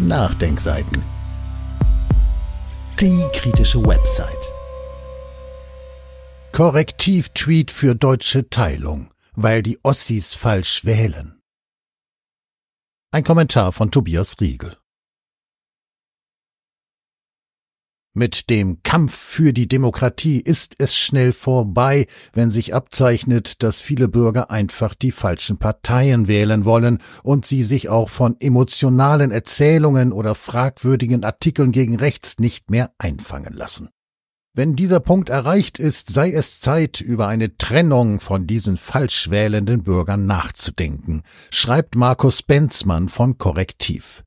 Nachdenkseiten. Die kritische Website. Korrektiv-Tweet für deutsche Teilung, weil die Ossis falsch wählen. Ein Kommentar von Tobias Riegel. Mit dem Kampf für die Demokratie ist es schnell vorbei, wenn sich abzeichnet, dass viele Bürger einfach die falschen Parteien wählen wollen und sie sich auch von emotionalen Erzählungen oder fragwürdigen Artikeln gegen rechts nicht mehr einfangen lassen. Wenn dieser Punkt erreicht ist, sei es Zeit, über eine Trennung von diesen falsch wählenden Bürgern nachzudenken, schreibt Markus Benzmann von Korrektiv.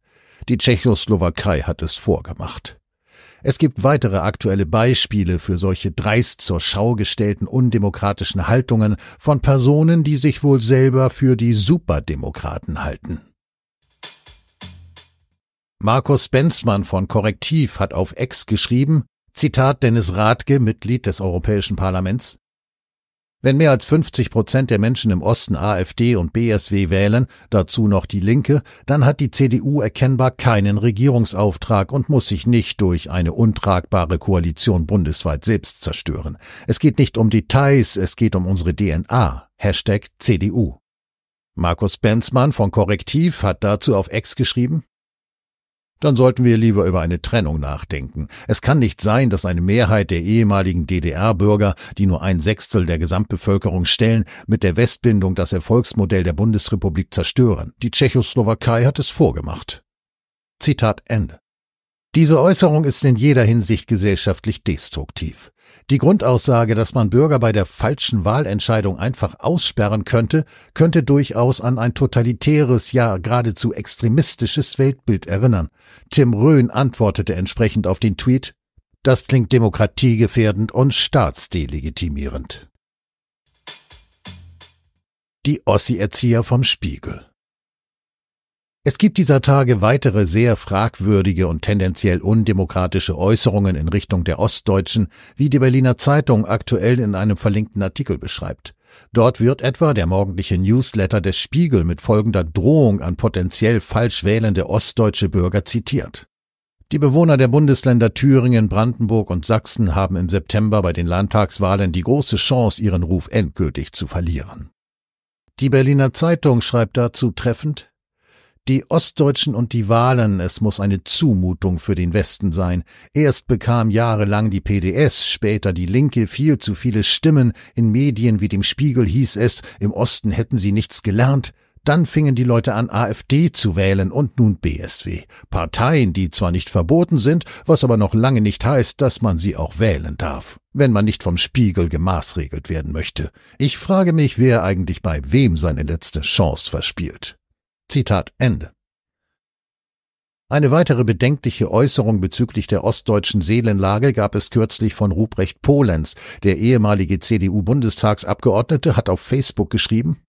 Die Tschechoslowakei hat es vorgemacht. Es gibt weitere aktuelle Beispiele für solche dreist zur Schau gestellten undemokratischen Haltungen von Personen, die sich wohl selber für die Superdemokraten halten. Markus Benzmann von Korrektiv hat auf Ex geschrieben, Zitat Dennis Rathke, Mitglied des Europäischen Parlaments, wenn mehr als 50 Prozent der Menschen im Osten AfD und BSW wählen, dazu noch die Linke, dann hat die CDU erkennbar keinen Regierungsauftrag und muss sich nicht durch eine untragbare Koalition bundesweit selbst zerstören. Es geht nicht um Details, es geht um unsere DNA. Hashtag CDU. Markus Benzmann von Korrektiv hat dazu auf Ex geschrieben, dann sollten wir lieber über eine Trennung nachdenken. Es kann nicht sein, dass eine Mehrheit der ehemaligen DDR-Bürger, die nur ein Sechstel der Gesamtbevölkerung stellen, mit der Westbindung das Erfolgsmodell der Bundesrepublik zerstören. Die Tschechoslowakei hat es vorgemacht. Zitat Ende. Diese Äußerung ist in jeder Hinsicht gesellschaftlich destruktiv. Die Grundaussage, dass man Bürger bei der falschen Wahlentscheidung einfach aussperren könnte, könnte durchaus an ein totalitäres, ja geradezu extremistisches Weltbild erinnern. Tim Röhn antwortete entsprechend auf den Tweet, das klingt demokratiegefährdend und staatsdelegitimierend. Die Ossi-Erzieher vom Spiegel. Es gibt dieser Tage weitere sehr fragwürdige und tendenziell undemokratische Äußerungen in Richtung der Ostdeutschen, wie die Berliner Zeitung aktuell in einem verlinkten Artikel beschreibt. Dort wird etwa der morgendliche Newsletter des Spiegel mit folgender Drohung an potenziell falsch wählende ostdeutsche Bürger zitiert. Die Bewohner der Bundesländer Thüringen, Brandenburg und Sachsen haben im September bei den Landtagswahlen die große Chance, ihren Ruf endgültig zu verlieren. Die Berliner Zeitung schreibt dazu treffend, die Ostdeutschen und die Wahlen, es muss eine Zumutung für den Westen sein. Erst bekam jahrelang die PDS, später die Linke viel zu viele Stimmen, in Medien wie dem Spiegel hieß es, im Osten hätten sie nichts gelernt, dann fingen die Leute an, AfD zu wählen und nun BSW. Parteien, die zwar nicht verboten sind, was aber noch lange nicht heißt, dass man sie auch wählen darf, wenn man nicht vom Spiegel gemaßregelt werden möchte. Ich frage mich, wer eigentlich bei wem seine letzte Chance verspielt. Zitat Ende. Eine weitere bedenkliche Äußerung bezüglich der ostdeutschen Seelenlage gab es kürzlich von Ruprecht Polenz. Der ehemalige CDU-Bundestagsabgeordnete hat auf Facebook geschrieben,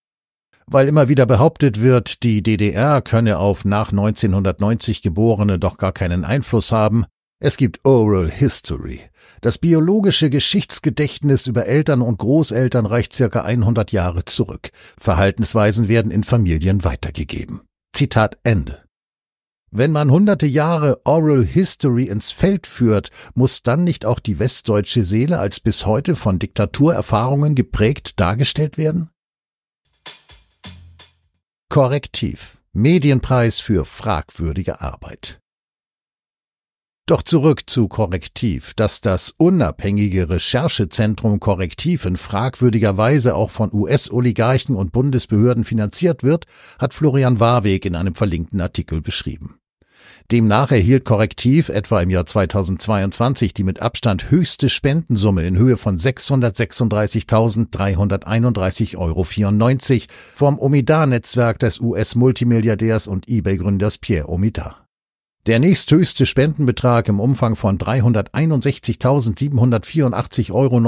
weil immer wieder behauptet wird, die DDR könne auf nach 1990 Geborene doch gar keinen Einfluss haben, es gibt Oral History. Das biologische Geschichtsgedächtnis über Eltern und Großeltern reicht circa 100 Jahre zurück. Verhaltensweisen werden in Familien weitergegeben. Zitat Ende. Wenn man hunderte Jahre Oral History ins Feld führt, muss dann nicht auch die westdeutsche Seele als bis heute von Diktaturerfahrungen geprägt dargestellt werden? Korrektiv. Medienpreis für fragwürdige Arbeit. Doch zurück zu Korrektiv, dass das unabhängige Recherchezentrum Korrektiv in fragwürdiger Weise auch von US-Oligarchen und Bundesbehörden finanziert wird, hat Florian Warweg in einem verlinkten Artikel beschrieben. Demnach erhielt Korrektiv etwa im Jahr 2022 die mit Abstand höchste Spendensumme in Höhe von 636.331,94 Euro vom Omidar-Netzwerk des US-Multimilliardärs und eBay-Gründers Pierre Omidar. Der nächsthöchste Spendenbetrag im Umfang von 361.784,69 Euro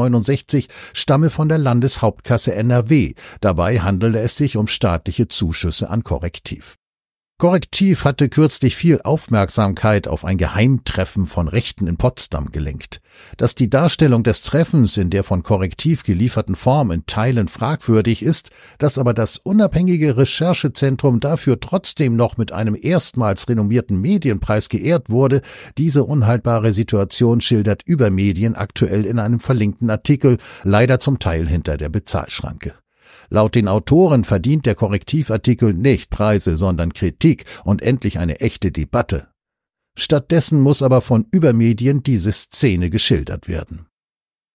stamme von der Landeshauptkasse NRW. Dabei handele es sich um staatliche Zuschüsse an Korrektiv. Korrektiv hatte kürzlich viel Aufmerksamkeit auf ein Geheimtreffen von Rechten in Potsdam gelenkt. Dass die Darstellung des Treffens in der von Korrektiv gelieferten Form in Teilen fragwürdig ist, dass aber das unabhängige Recherchezentrum dafür trotzdem noch mit einem erstmals renommierten Medienpreis geehrt wurde, diese unhaltbare Situation schildert Übermedien aktuell in einem verlinkten Artikel, leider zum Teil hinter der Bezahlschranke. Laut den Autoren verdient der Korrektivartikel nicht Preise, sondern Kritik und endlich eine echte Debatte. Stattdessen muss aber von Übermedien diese Szene geschildert werden.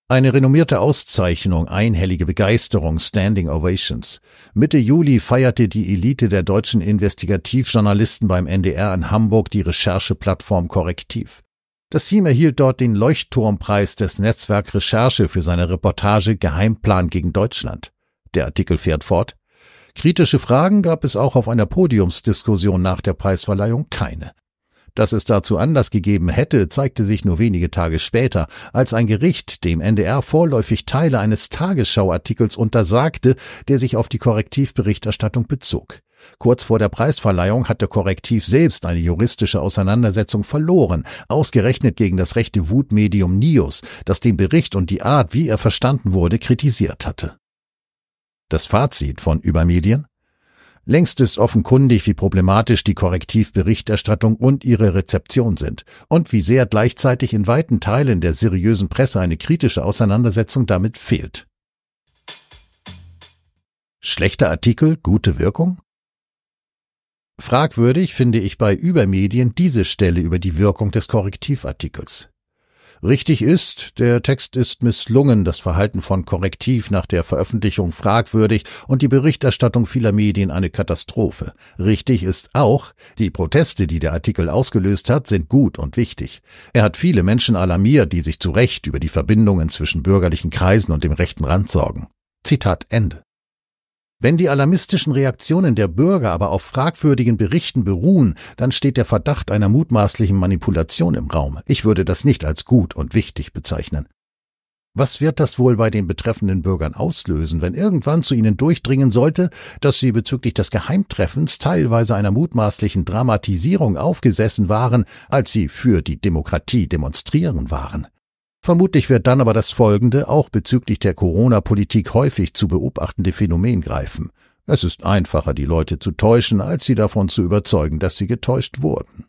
Eine renommierte Auszeichnung, einhellige Begeisterung, Standing Ovations. Mitte Juli feierte die Elite der deutschen Investigativjournalisten beim NDR in Hamburg die Rechercheplattform Korrektiv. Das Team erhielt dort den Leuchtturmpreis des Netzwerk Recherche für seine Reportage Geheimplan gegen Deutschland. Der Artikel fährt fort. Kritische Fragen gab es auch auf einer Podiumsdiskussion nach der Preisverleihung keine. Dass es dazu Anlass gegeben hätte, zeigte sich nur wenige Tage später, als ein Gericht dem NDR vorläufig Teile eines Tagesschauartikels untersagte, der sich auf die Korrektivberichterstattung bezog. Kurz vor der Preisverleihung hatte Korrektiv selbst eine juristische Auseinandersetzung verloren, ausgerechnet gegen das rechte Wutmedium Nios, das den Bericht und die Art, wie er verstanden wurde, kritisiert hatte. Das Fazit von Übermedien? Längst ist offenkundig, wie problematisch die Korrektivberichterstattung und ihre Rezeption sind und wie sehr gleichzeitig in weiten Teilen der seriösen Presse eine kritische Auseinandersetzung damit fehlt. Schlechter Artikel, gute Wirkung? Fragwürdig finde ich bei Übermedien diese Stelle über die Wirkung des Korrektivartikels. Richtig ist, der Text ist misslungen, das Verhalten von Korrektiv nach der Veröffentlichung fragwürdig und die Berichterstattung vieler Medien eine Katastrophe. Richtig ist auch, die Proteste, die der Artikel ausgelöst hat, sind gut und wichtig. Er hat viele Menschen alarmiert, die sich zu Recht über die Verbindungen zwischen bürgerlichen Kreisen und dem rechten Rand sorgen. Zitat Ende. Wenn die alarmistischen Reaktionen der Bürger aber auf fragwürdigen Berichten beruhen, dann steht der Verdacht einer mutmaßlichen Manipulation im Raum. Ich würde das nicht als gut und wichtig bezeichnen. Was wird das wohl bei den betreffenden Bürgern auslösen, wenn irgendwann zu ihnen durchdringen sollte, dass sie bezüglich des Geheimtreffens teilweise einer mutmaßlichen Dramatisierung aufgesessen waren, als sie für die Demokratie demonstrieren waren? Vermutlich wird dann aber das folgende, auch bezüglich der Corona-Politik häufig zu beobachtende Phänomen greifen. Es ist einfacher, die Leute zu täuschen, als sie davon zu überzeugen, dass sie getäuscht wurden.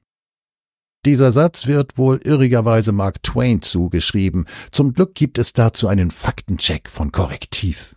Dieser Satz wird wohl irrigerweise Mark Twain zugeschrieben. Zum Glück gibt es dazu einen Faktencheck von Korrektiv.